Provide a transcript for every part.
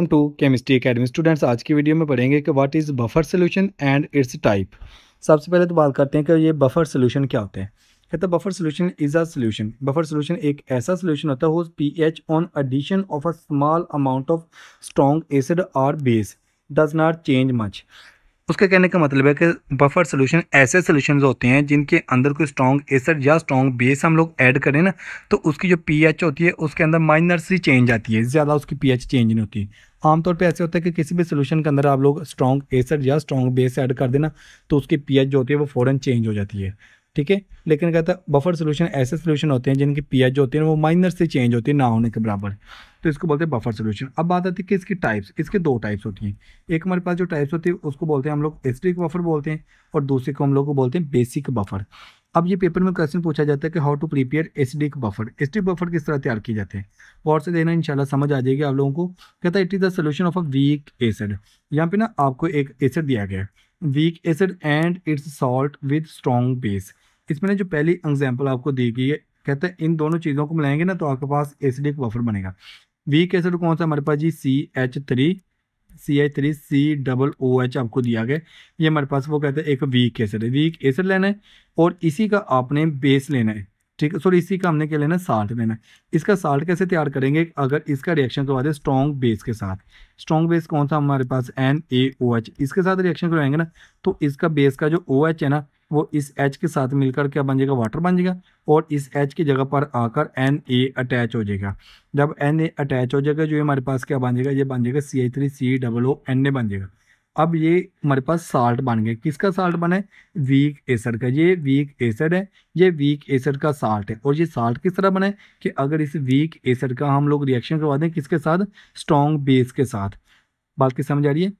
welcome to chemistry academy students आज की video में पढ़ेंगे कि what is buffer solution and its type सबसे पहले तो बात करते हैं कि ये बफर सॉल्यूशन क्या होते हैं कहते हैं buffer solution is a solution buffer solution एक ऐसा सॉल्यूशन होता है P H on addition of a small amount of strong acid or base does not change much उसके कहने का मतलब है कि बफर सोल्यूशन ऐसे सोल्यूशन होते हैं जिनके अंदर कोई स्ट्रॉन्ग एसड या स्ट्रॉन्ग बेस हम लोग ऐड करें ना तो उसकी जो पीएच होती है उसके अंदर माइनर सी चेंज आती है ज़्यादा उसकी पीएच चेंज नहीं होती आमतौर पे ऐसे होता है कि किसी भी सोल्यूशन के अंदर आप लोग स्ट्रॉन्ग एसड या स्ट्रॉन्ग बेस ऐड कर देना तो उसकी एच जो होती है वो फ़ौरन चेंज हो जाती है ठीक है लेकिन कहता है बफर सोल्यूशन ऐसे सोल्यूशन होते हैं जिनकी पी जो होती है वो माइनर से चेंज होती है ना होने के बराबर तो इसको बोलते हैं बफर सोल्यूशन अब बात आती है कि इसकी टाइप्स इसके दो टाइप्स होती हैं एक हमारे पास जो टाइप्स होती है उसको बोलते हैं हम लोग एस्ट्रिक बफर बोलते हैं और दूसरे को हम लोग को बोलते हैं बेसिक बफर अब ये पेपर में क्वेश्चन पूछा जाता है कि how to prepare acidic buffer the buffer किस तरह तैयार किए जाते हैं गौर से देना इंशाल्लाह समझ आ जाएगी आप लोगों को कहता है it is the solution of a weak acid यहाँ पे ना आपको एक एसिड दिया गया है weak acid and its salt with strong base इसमें जो पहली एग्जाम्पल आपको दी गई है कहते हैं इन दोनों चीज़ों को मिलाएंगे ना तो आपके पास एसिडिक वफर बनेगा वीक एसिड कौन सा हमारे पास जी C H three C H three C double O H आपको दिया गया ये हमारे पास वो कहते हैं एक वीक एसिड है वीक एसिड लेना है और इसी का आपने बेस लेना है ठीक है सॉरी इसी का हमने क्या लेना है साल्ट लेना है इसका साल्ट कैसे तैयार करेंगे अगर इसका रिएक्शन करवा दें स्ट्रॉन्ग बेस के साथ स्ट्रॉन्ग बेस कौन सा हमारे पास एन ए ओ एच इसके साथ रिएक्शन करवाएंगे ना तो इसका बेस का जो ओ एच है ना वो इस एच के साथ मिलकर क्या बन जाएगा वाटर बन जाएगा और इस एच की जगह पर आकर एन ए अटैच हो जाएगा जब एन ए अटैच हो जाएगा जो हमारे पास क्या बन जाएगा ये बन जाएगा C I three C double O N A बन जाएगा अब ये हमारे पास साल्ट बन गया किसका साल्ट बना है वीक एसड का ये वीक एसड है ये वीक एसड का साल्ट है और ये साल्ट किस तरह बना है कि अगर इस वीक एसड का हम लोग रिएक्शन करवा दें किसके साथ स्ट्रॉन्ग बेस के साथ बात की समझ आ रही है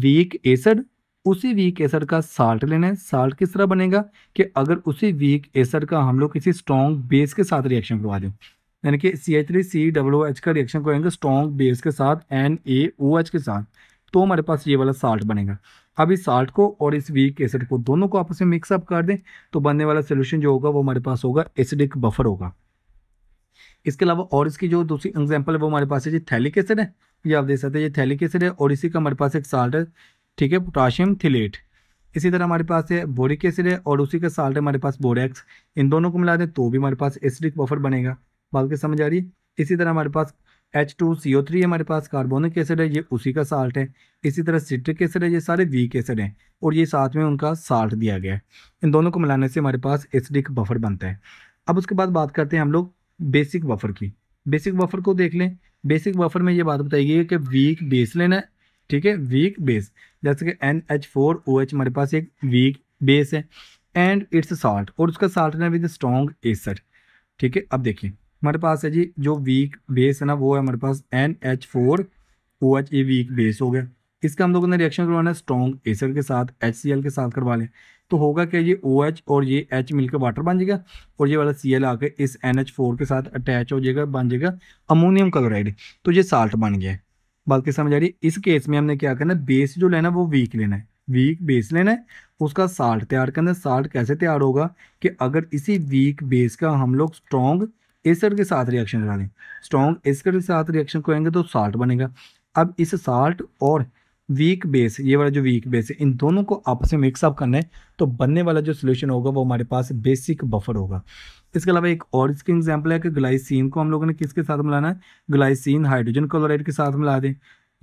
वीक एसड उसी वीक एसर का साल्ट लेना है साल्ट किस तरह बनेगा कि अगर उसी वीक एसर का हम लोग किसी स्ट्रॉन्ग बेस के साथ रिएक्शन करवा दें यानी कि C H three C W H का रिएक्शन करेंगे स्ट्रॉन्ग बेस के साथ एन ए ओ एच के साथ तो हमारे पास ये वाला साल्ट बनेगा अब इस साल्ट को और इस वीक एसड को दोनों को आपस में मिक्सअप कर दें तो बनने वाला सोल्यूशन जो होगा वो हमारे पास होगा एसिडिक बफर होगा इसके अलावा और इसकी जो दूसरी एग्जाम्पल है वो हमारे पास है जी थैलिक एसिड है ये आप देख सकते हैं ये थैलिक एसिड है और इसी का हमारे पास एक साल्ट है ठीक है पोटाशियम थिलेट इसी तरह हमारे पास है बोरिक एसिड है और उसी के साल्ट हमारे पास बोरेक्स इन दोनों को मिला दें तो भी हमारे पास एसिडिक बफर बनेगा बात के समझ आ रही है इसी तरह हमारे पास H two C O three हमारे पास कार्बोनिक एसिड है ये उसी का साल्ट है इसी तरह सिट्रिक एसिड है ये सारे वीक एसिड हैं और ये साथ में उनका साल्ट दिया गया है इन दोनों को मिलाने से हमारे पास एसिडिक बफर बनता है अब उसके बाद बात करते हैं हम लोग बेसिक बफर की बेसिक बफर को देख लें बेसिक बफर में ये बात बताई गई है कि वीक बेस लेना है ठीक है वीक बेस जैसे कि N H four O H हमारे पास एक वीक बेस है एंड इट्स साल्ट और उसका साल्ट ना विद स्ट्रॉन्ग एसर ठीक है अब देखिए हमारे पास है जी जो वीक बेस है ना वो है हमारे पास N H four O H a weak base हो गया इसका हम लोगों ने रिएक्शन करवाना है स्ट्रॉन्ग एसर के साथ एच सी एल के साथ करवा लें तो होगा क्या ये ओ एच और ये एच मिलकर वाटर बन जाएगा और ये वाला सी एल आकर इस एन एच फोर के साथ अटैच हो जाएगा बन जाएगा अमोनियम क्लोराइड तो ये साल्ट बन गया है बल्कि समझ आ रही है इस केस में हमने क्या करना है बेस जो लेना है वो वीक लेना है वीक बेस लेना है उसका साल्ट तैयार करना है साल्ट कैसे तैयार होगा कि अगर इसी वीक बेस का हम लोग स्ट्रॉन्ग एसर के साथ रिएक्शन करा दें स्ट्रॉन्ग एसर के साथ रिएक्शन करेंगे तो साल्ट बनेगा अब इस साल्ट और वीक बेस ये वाला जो वीक बेस है इन दोनों को आपस में मिक्सअप करना है तो बनने वाला जो सोल्यूशन होगा वो हमारे पास बेसिक बफर होगा इसके अलावा एक और इसकी एग्जाम्पल है कि ग्लाइसिन को हम लोगों ने किसके साथ मिलाना है ग्लाइसिन हाइड्रोजन क्लोराइड के साथ मिला दें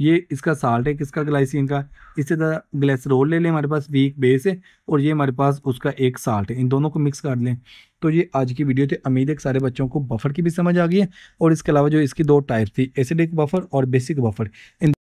ये इसका साल्ट है किसका ग्लाइसिन का इससे तरह ग्लेसरोल ले लें हमारे पास वीक बेस है और ये हमारे पास उसका एक साल्ट है इन दोनों को मिक्स कर लें तो ये आज की वीडियो थी उम्मीद है सारे बच्चों को बफर की भी समझ आ गई है और इसके अलावा जो इसकी दो टाइप थी एसिडिक बफर और बेसिक बफर इन